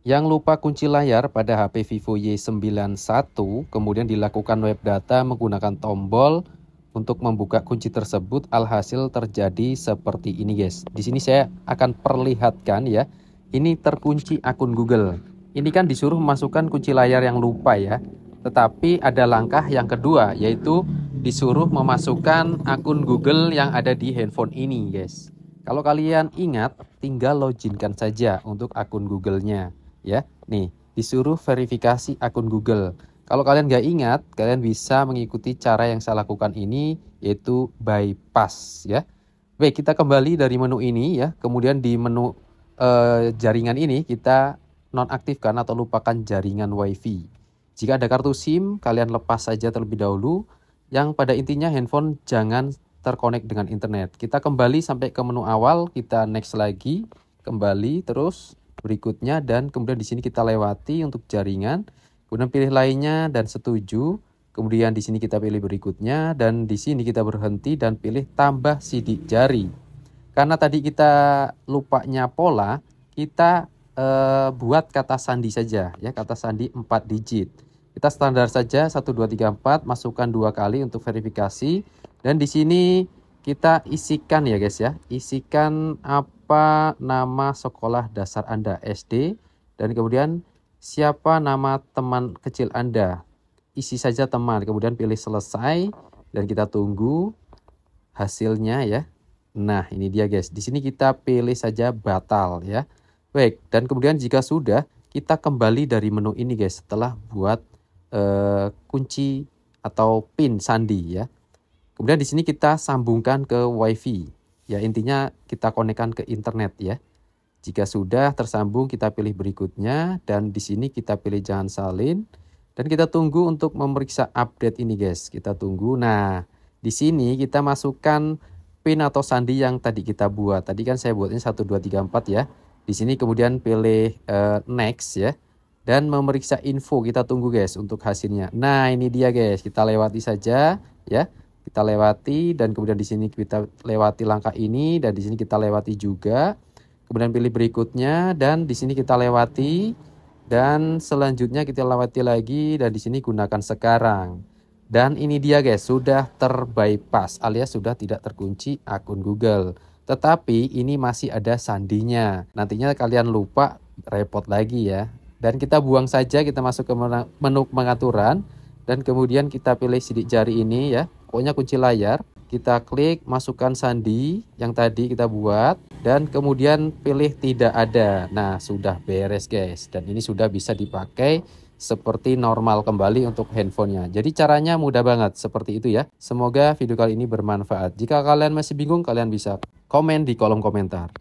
Yang lupa kunci layar pada HP Vivo Y91 kemudian dilakukan web data menggunakan tombol untuk membuka kunci tersebut alhasil terjadi seperti ini guys. Di sini saya akan perlihatkan ya. Ini terkunci akun Google. Ini kan disuruh memasukkan kunci layar yang lupa ya. Tetapi ada langkah yang kedua yaitu disuruh memasukkan akun Google yang ada di handphone ini guys. Kalau kalian ingat tinggal loginkan saja untuk akun Google-nya ya. Nih, disuruh verifikasi akun Google. Kalau kalian gak ingat, kalian bisa mengikuti cara yang saya lakukan ini, yaitu bypass ya. Baik, kita kembali dari menu ini ya. Kemudian di menu eh, jaringan ini kita nonaktifkan atau lupakan jaringan WiFi. Jika ada kartu SIM, kalian lepas saja terlebih dahulu. Yang pada intinya handphone jangan terkonek dengan internet. Kita kembali sampai ke menu awal, kita next lagi, kembali terus berikutnya dan kemudian di sini kita lewati untuk jaringan. Kemudian pilih lainnya dan setuju. Kemudian di sini kita pilih berikutnya dan di sini kita berhenti dan pilih tambah sidik jari. Karena tadi kita lupanya pola, kita e, buat kata sandi saja ya, kata sandi 4 digit. Kita standar saja 1 2 3 4 masukkan dua kali untuk verifikasi dan di sini kita isikan ya guys ya. Isikan apa siapa nama sekolah dasar Anda SD dan kemudian siapa nama teman kecil Anda. Isi saja teman, kemudian pilih selesai dan kita tunggu hasilnya ya. Nah, ini dia guys. Di sini kita pilih saja batal ya. Baik, dan kemudian jika sudah, kita kembali dari menu ini guys setelah buat eh, kunci atau pin sandi ya. Kemudian di sini kita sambungkan ke WiFi. Ya intinya kita konekkan ke internet ya. Jika sudah tersambung kita pilih berikutnya dan di sini kita pilih jangan salin dan kita tunggu untuk memeriksa update ini guys. Kita tunggu. Nah, di sini kita masukkan pin atau sandi yang tadi kita buat. Tadi kan saya buatnya 1 2 3 4 ya. Di sini kemudian pilih uh, next ya dan memeriksa info. Kita tunggu guys untuk hasilnya. Nah, ini dia guys. Kita lewati saja ya kita lewati dan kemudian di sini kita lewati langkah ini dan di sini kita lewati juga. Kemudian pilih berikutnya dan di sini kita lewati dan selanjutnya kita lewati lagi dan di sini gunakan sekarang. Dan ini dia guys, sudah terbypass alias sudah tidak terkunci akun Google. Tetapi ini masih ada sandinya. Nantinya kalian lupa repot lagi ya. Dan kita buang saja, kita masuk ke menu pengaturan dan kemudian kita pilih sidik jari ini ya pokoknya kunci layar kita klik masukkan sandi yang tadi kita buat dan kemudian pilih tidak ada nah sudah beres guys dan ini sudah bisa dipakai seperti normal kembali untuk handphonenya. Jadi caranya mudah banget seperti itu ya. Semoga video kali ini bermanfaat. Jika kalian masih bingung, kalian bisa komen di kolom komentar.